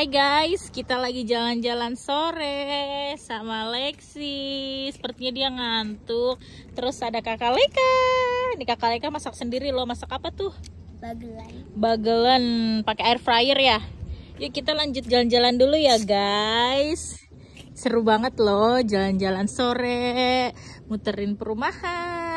Hai guys, kita lagi jalan-jalan sore sama Lexi. Sepertinya dia ngantuk. Terus ada Kakak Leka. Ini Kakak Leka masak sendiri loh. Masak apa tuh? Bagelan. Bagelan pakai air fryer ya. Yuk kita lanjut jalan-jalan dulu ya guys. Seru banget loh jalan-jalan sore, muterin perumahan.